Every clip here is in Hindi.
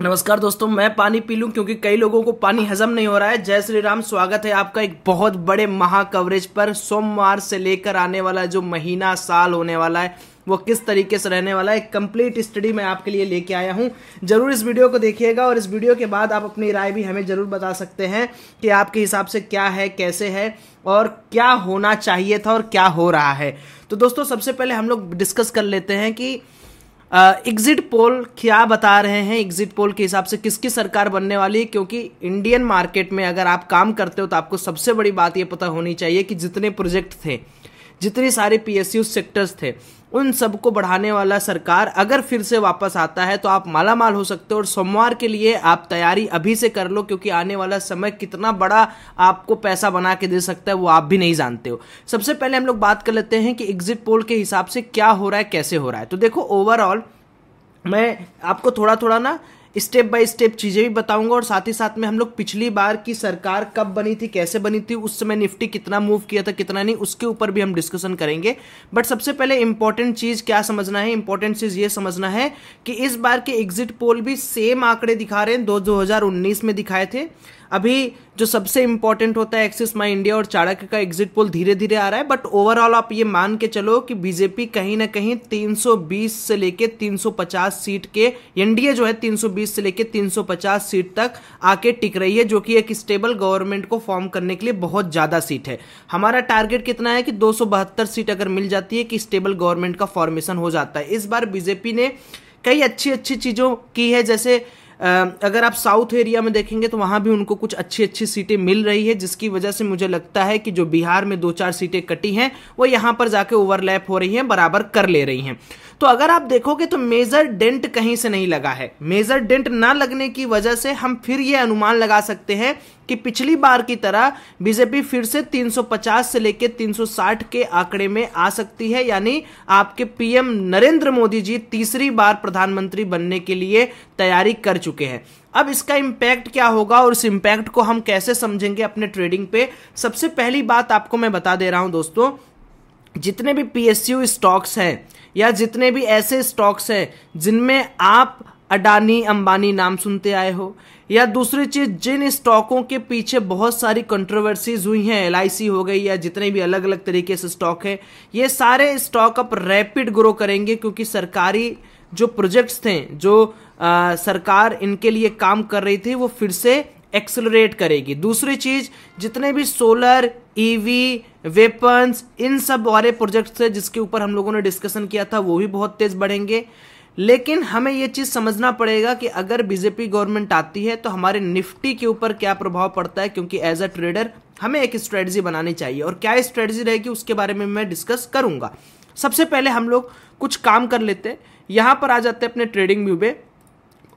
नमस्कार दोस्तों मैं पानी पी लूँ क्योंकि कई लोगों को पानी हजम नहीं हो रहा है जय श्री राम स्वागत है आपका एक बहुत बड़े महा कवरेज पर सोमवार से लेकर आने वाला जो महीना साल होने वाला है वो किस तरीके से रहने वाला है कंप्लीट स्टडी मैं आपके लिए लेके आया हूँ जरूर इस वीडियो को देखिएगा और इस वीडियो के बाद आप अपनी राय भी हमें जरूर बता सकते हैं कि आपके हिसाब से क्या है कैसे है और क्या होना चाहिए था और क्या हो रहा है तो दोस्तों सबसे पहले हम लोग डिस्कस कर लेते हैं कि एग्जिट पोल क्या बता रहे हैं एग्जिट पोल के हिसाब से किसकी सरकार बनने वाली है क्योंकि इंडियन मार्केट में अगर आप काम करते हो तो आपको सबसे बड़ी बात यह पता होनी चाहिए कि जितने प्रोजेक्ट थे जितने सारे पीएसयू सेक्टर्स थे उन सबको बढ़ाने वाला सरकार अगर फिर से वापस आता है तो आप माला माल हो सकते हो और सोमवार के लिए आप तैयारी अभी से कर लो क्योंकि आने वाला समय कितना बड़ा आपको पैसा बना के दे सकता है वो आप भी नहीं जानते हो सबसे पहले हम लोग बात कर लेते हैं कि एग्जिट पोल के हिसाब से क्या हो रहा है कैसे हो रहा है तो देखो ओवरऑल मैं आपको थोड़ा थोड़ा ना स्टेप बाय स्टेप चीज़ें भी बताऊंगा और साथ ही साथ में हम लोग पिछली बार की सरकार कब बनी थी कैसे बनी थी उस समय निफ्टी कितना मूव किया था कितना नहीं उसके ऊपर भी हम डिस्कशन करेंगे बट सबसे पहले इंपॉर्टेंट चीज़ क्या समझना है इंपॉर्टेंट चीज़ ये समझना है कि इस बार के एग्जिट पोल भी सेम आंकड़े दिखा रहे हैं दो दो में दिखाए थे अभी जो सबसे इंपॉर्टेंट होता है एक्सिस माई इंडिया और चाणक्य का एग्जिट पोल धीरे धीरे आ रहा है बट ओवरऑल आप ये मान के चलो कि बीजेपी कहीं ना कहीं 320 से लेके 350 सीट के एनडीए जो है 320 से लेकर 350 सीट तक आके टिक रही है जो कि एक स्टेबल गवर्नमेंट को फॉर्म करने के लिए बहुत ज़्यादा सीट है हमारा टारगेट कितना है कि दो सीट अगर मिल जाती है कि स्टेबल गवर्नमेंट का फॉर्मेशन हो जाता है इस बार बीजेपी ने कई अच्छी अच्छी चीज़ों की है जैसे अगर आप साउथ एरिया में देखेंगे तो वहां भी उनको कुछ अच्छी अच्छी सीटें मिल रही है जिसकी वजह से मुझे लगता है कि जो बिहार में दो चार सीटें कटी हैं वो यहां पर जाके ओवरलैप हो रही हैं बराबर कर ले रही हैं तो अगर आप देखोगे तो मेजर डेंट कहीं से नहीं लगा है मेजर डेंट ना लगने की वजह से हम फिर ये अनुमान लगा सकते हैं कि पिछली बार की तरह बीजेपी फिर से 350 से लेकर 360 के आंकड़े में आ सकती है यानी आपके पीएम नरेंद्र मोदी जी तीसरी बार प्रधानमंत्री बनने के लिए तैयारी कर चुके हैं अब इसका इम्पैक्ट क्या होगा और इस इम्पैक्ट को हम कैसे समझेंगे अपने ट्रेडिंग पे सबसे पहली बात आपको मैं बता दे रहा हूं दोस्तों जितने भी पीएसयू स्टॉक्स हैं या जितने भी ऐसे स्टॉक्स हैं जिनमें आप अडानी अंबानी नाम सुनते आए हो या दूसरी चीज जिन स्टॉकों के पीछे बहुत सारी कंट्रोवर्सीज हुई हैं एल हो गई या जितने भी अलग अलग तरीके से स्टॉक हैं ये सारे स्टॉक अब रैपिड ग्रो करेंगे क्योंकि सरकारी जो प्रोजेक्ट्स थे जो आ, सरकार इनके लिए काम कर रही थी वो फिर से एक्सलरेट करेगी दूसरी चीज जितने भी सोलर ईवी e वेपन्स इन सब वाले प्रोजेक्ट्स से जिसके ऊपर हम लोगों ने डिस्कशन किया था वो भी बहुत तेज बढ़ेंगे लेकिन हमें ये चीज़ समझना पड़ेगा कि अगर बीजेपी गवर्नमेंट आती है तो हमारे निफ्टी के ऊपर क्या प्रभाव पड़ता है क्योंकि एज अ ट्रेडर हमें एक स्ट्रेटजी बनानी चाहिए और क्या स्ट्रेटजी रहेगी उसके बारे में मैं डिस्कस करूंगा सबसे पहले हम लोग कुछ काम कर लेते हैं यहां पर आ जाते हैं अपने ट्रेडिंग व्यू में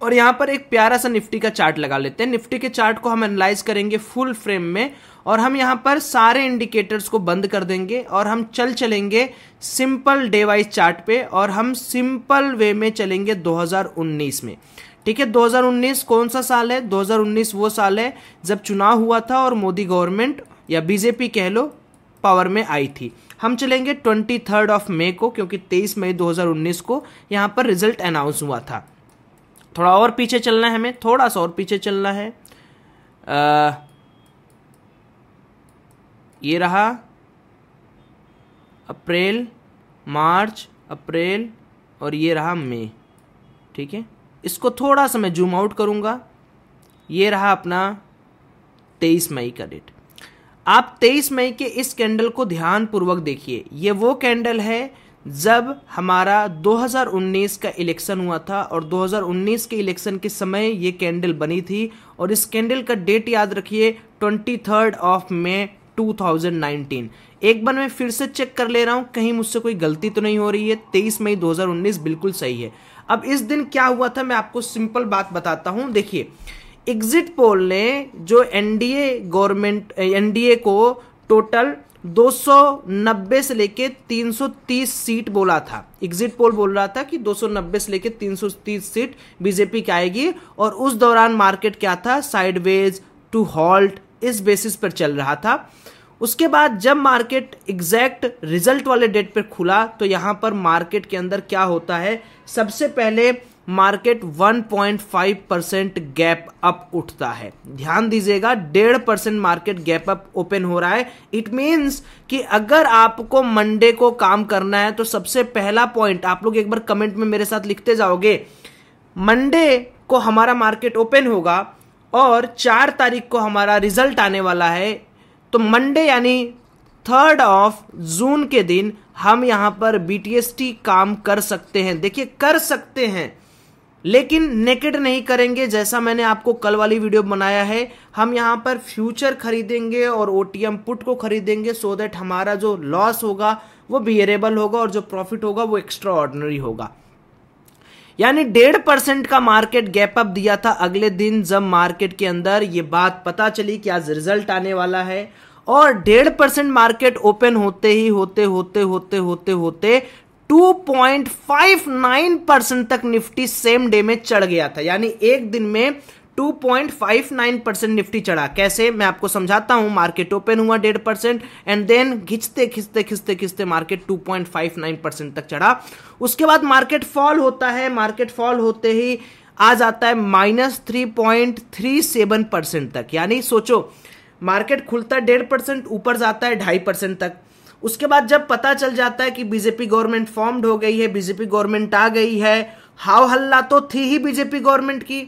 और यहाँ पर एक प्यारा सा निफ्टी का चार्ट लगा लेते हैं निफ्टी के चार्ट को हम एनालाइज करेंगे फुल फ्रेम में और हम यहाँ पर सारे इंडिकेटर्स को बंद कर देंगे और हम चल चलेंगे सिंपल डे वाइज चार्ट पे और हम सिंपल वे में चलेंगे 2019 में ठीक है 2019 कौन सा साल है 2019 वो साल है जब चुनाव हुआ था और मोदी गवर्नमेंट या बीजेपी कह लो पावर में आई थी हम चलेंगे ट्वेंटी थर्ड ऑफ मे को क्योंकि तेईस मई दो को यहाँ पर रिजल्ट अनाउंस हुआ था थोड़ा और पीछे चलना है हमें थोड़ा सा और पीछे चलना है आ, ये रहा अप्रैल मार्च अप्रैल और ये रहा मई ठीक है इसको थोड़ा सा मैं जूम आउट करूंगा ये रहा अपना तेईस मई का डेट आप तेईस मई के इस कैंडल को ध्यानपूर्वक देखिए ये वो कैंडल है जब हमारा 2019 का इलेक्शन हुआ था और 2019 के इलेक्शन के समय ये कैंडल बनी थी और इस कैंडल का डेट याद रखिए ट्वेंटी थर्ड ऑफ मे 2019 एक बार मैं फिर से चेक कर ले रहा हूँ कहीं मुझसे कोई गलती तो नहीं हो रही है 23 मई 2019 बिल्कुल सही है अब इस दिन क्या हुआ था मैं आपको सिंपल बात बताता हूँ देखिए एग्जिट पोल ने जो एनडीए गवर्नमेंट एनडीए को टोटल 290 से लेके 330 सीट बोला था एग्जिट पोल बोल रहा था कि 290 से लेके 330 सीट बीजेपी की आएगी और उस दौरान मार्केट क्या था साइडवेज टू हॉल्ट इस बेसिस पर चल रहा था उसके बाद जब मार्केट एग्जैक्ट रिजल्ट वाले डेट पर खुला तो यहां पर मार्केट के अंदर क्या होता है सबसे पहले मार्केट 1.5 परसेंट गैप अप उठता है ध्यान दीजिएगा डेढ़ percent market gap up open हो रहा है इट मींस कि अगर आपको मंडे को काम करना है तो सबसे पहला पॉइंट आप लोग एक बार कमेंट में मेरे साथ लिखते जाओगे मंडे को हमारा मार्केट ओपन होगा और चार तारीख को हमारा रिजल्ट आने वाला है तो मंडे यानी थर्ड ऑफ जून के दिन हम यहां पर बी काम कर सकते हैं देखिए कर सकते हैं लेकिन नेकेड नहीं करेंगे जैसा मैंने आपको कल वाली वीडियो बनाया है हम यहाँ पर फ्यूचर खरीदेंगे और ओ पुट को खरीदेंगे सो दैट हमारा जो लॉस होगा वो बियरेबल होगा और जो प्रॉफिट होगा वो एक्स्ट्रा ऑर्डनरी होगा यानी डेढ़ परसेंट का मार्केट गैप अप दिया था अगले दिन जब मार्केट के अंदर ये बात पता चली कि आज रिजल्ट आने वाला है और डेढ़ परसेंट मार्केट ओपन होते ही होते होते होते होते होते 2.59 परसेंट तक निफ्टी सेम डे में चढ़ गया था यानी एक दिन में 2.59 परसेंट निफ्टी चढ़ा कैसे मैं आपको समझाता हूं मार्केट ओपन हुआ डेढ़ परसेंट एंड देन खिंचते खिंचते खिंचते खिंचते मार्केट 2.59 परसेंट तक चढ़ा उसके बाद मार्केट फॉल होता है मार्केट फॉल होते ही आ जाता है minus three point three seven percent तक यानी सोचो मार्केट खुलता है डेढ़ परसेंट ऊपर जाता है ढाई परसेंट तक उसके बाद जब पता चल जाता है कि बीजेपी गवर्नमेंट फॉर्मड हो गई है बीजेपी गवर्नमेंट आ गई है हाव हल्ला तो थी ही बीजेपी गवर्नमेंट की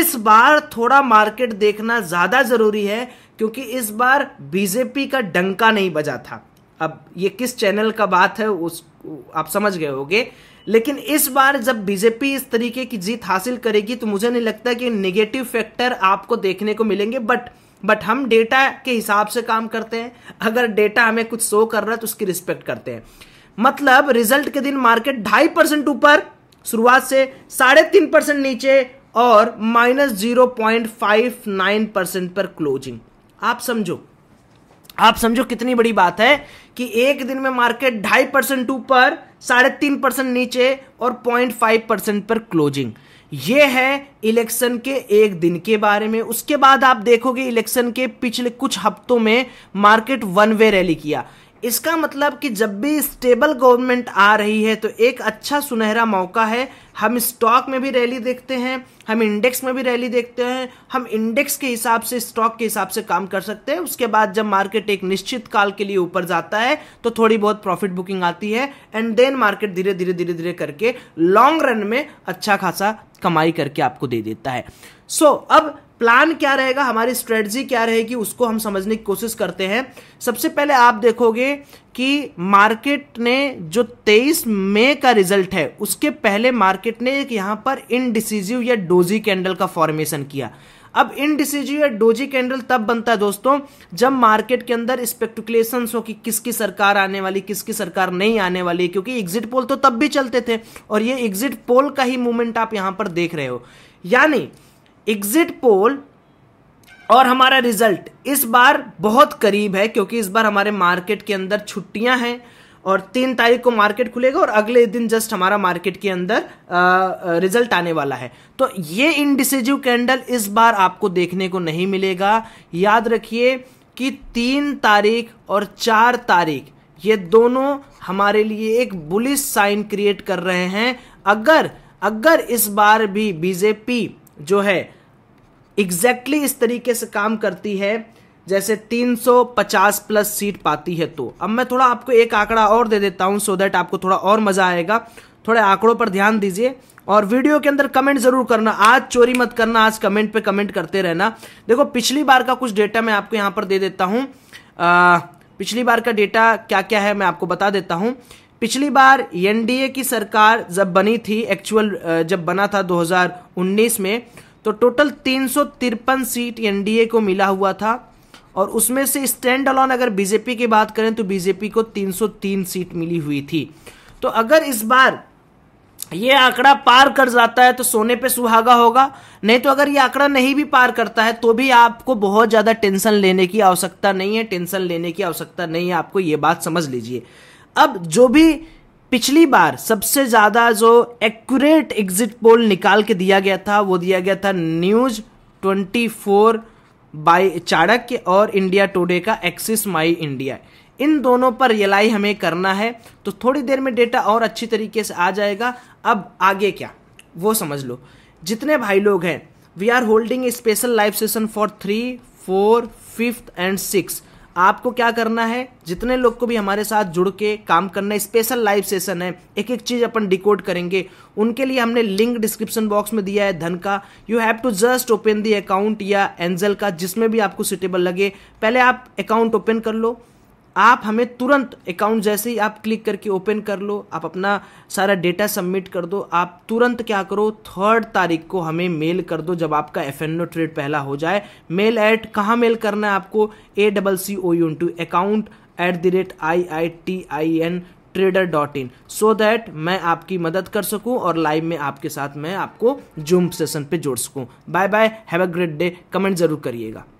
इस बार थोड़ा मार्केट देखना ज्यादा जरूरी है क्योंकि इस बार बीजेपी का डंका नहीं बजा था अब ये किस चैनल का बात है उस आप समझ गए होगे लेकिन इस बार जब बीजेपी इस तरीके की जीत हासिल करेगी तो मुझे नहीं लगता कि नेगेटिव फैक्टर आपको देखने को मिलेंगे बट बट हम डेटा के हिसाब से काम करते हैं अगर डेटा हमें कुछ शो कर रहा है तो उसकी रिस्पेक्ट करते हैं मतलब रिजल्ट के दिन मार्केट ढाई परसेंट ऊपर शुरुआत से साढ़े तीन परसेंट नीचे और minus zero point five nine percent पर क्लोजिंग आप समझो आप समझो कितनी बड़ी बात है कि एक दिन में मार्केट ढाई परसेंट ऊपर साढ़े तीन परसेंट नीचे और पॉइंट फाइव परसेंट पर क्लोजिंग ये है इलेक्शन के एक दिन के बारे में उसके बाद आप देखोगे इलेक्शन के पिछले कुछ हफ्तों में मार्केट वन वे रैली किया इसका मतलब कि जब भी स्टेबल गवर्नमेंट आ रही है तो एक अच्छा सुनहरा मौका है हम स्टॉक में भी रैली देखते हैं हम इंडेक्स में भी रैली देखते हैं हम इंडेक्स के हिसाब से स्टॉक के हिसाब से काम कर सकते हैं उसके बाद जब मार्केट एक निश्चित काल के लिए ऊपर जाता है तो थोड़ी बहुत प्रॉफिट बुकिंग आती है एंड देन मार्केट धीरे धीरे धीरे धीरे करके लॉन्ग रन में अच्छा खासा कमाई करके आपको दे देता है सो so, अब प्लान क्या रहेगा हमारी स्ट्रेटजी क्या रहेगी उसको हम समझने की कोशिश करते हैं सबसे पहले आप देखोगे कि मार्केट ने जो 23 मई का रिजल्ट है उसके पहले मार्केट ने एक यहां पर इनडिसिजिव या डोजी कैंडल का फॉर्मेशन किया अब इनडिसिजिव या डोजी कैंडल तब बनता है दोस्तों जब मार्केट के अंदर स्पेक्टुलेशन हो कि किसकी सरकार आने वाली किसकी सरकार नहीं आने वाली क्योंकि एग्जिट पोल तो तब भी चलते थे और ये एग्जिट पोल का ही मूवमेंट आप यहां पर देख रहे हो यानी एग्जिट पोल और हमारा रिजल्ट इस बार बहुत करीब है क्योंकि इस बार हमारे मार्केट के अंदर छुट्टियां हैं और तीन तारीख को मार्केट खुलेगा और अगले दिन जस्ट हमारा मार्केट के अंदर आ, रिजल्ट आने वाला है तो ये इनडिसिजिव कैंडल इस बार आपको देखने को नहीं मिलेगा याद रखिए कि तीन तारीख और चार तारीख ये दोनों हमारे लिए एक बुलिस साइन क्रिएट कर रहे हैं अगर अगर इस बार भी बीजेपी जो है एग्जैक्टली exactly इस तरीके से काम करती है जैसे 350 प्लस सीट पाती है तो अब मैं थोड़ा आपको एक आंकड़ा और दे देता हूं सो so दैट आपको थोड़ा और मजा आएगा थोड़े आंकड़ों पर ध्यान दीजिए और वीडियो के अंदर कमेंट जरूर करना आज चोरी मत करना आज कमेंट पे कमेंट करते रहना देखो पिछली बार का कुछ डेटा मैं आपको यहां पर दे देता हूं आ, पिछली बार का डेटा क्या क्या है मैं आपको बता देता हूं पिछली बार एनडीए की सरकार जब बनी थी एक्चुअल जब बना था 2019 में तो टोटल तीन सीट एनडीए को मिला हुआ था और उसमें से स्टैंड अलॉन अगर बीजेपी की बात करें तो बीजेपी को 303 सीट मिली हुई थी तो अगर इस बार ये आंकड़ा पार कर जाता है तो सोने पे सुहागा होगा नहीं तो अगर ये आंकड़ा नहीं भी पार करता है तो भी आपको बहुत ज़्यादा टेंशन लेने की आवश्यकता नहीं है टेंशन लेने की आवश्यकता नहीं है आपको ये बात समझ लीजिए अब जो भी पिछली बार सबसे ज्यादा जो एक्यूरेट एग्जिट पोल निकाल के दिया गया था वो दिया गया था न्यूज 24 फोर बाई चाणक्य और इंडिया टुडे का एक्सिस माई इंडिया इन दोनों पर रियलाई हमें करना है तो थोड़ी देर में डेटा और अच्छी तरीके से आ जाएगा अब आगे क्या वो समझ लो जितने भाई लोग हैं we are holding special live session for three four fifth and six आपको क्या करना है जितने लोग को भी हमारे साथ जुड़ के काम करना है स्पेशल लाइव सेशन है एक एक चीज़ अपन डिकोड करेंगे उनके लिए हमने लिंक डिस्क्रिप्शन बॉक्स में दिया है धन का you have to just open the account या एंजल का जिसमें भी आपको सुटेबल लगे पहले आप अकाउंट ओपन कर लो आप हमें तुरंत अकाउंट जैसे ही आप क्लिक करके ओपन कर लो आप अपना सारा डेटा सबमिट कर दो आप तुरंत क्या करो थर्ड तारीख को हमें मेल कर दो जब आपका एफ एन ओ ट्रेड पहला हो जाए मेल एट कहाँ मेल करना है आपको ए डबल सी ओ यून to account at the rate I I T I N trader dot in so that मैं आपकी मदद कर सकूं और लाइव में आपके साथ मैं आपको जूम सेशन पे जोड़ सकूं bye bye have a great day comment जरूर करिएगा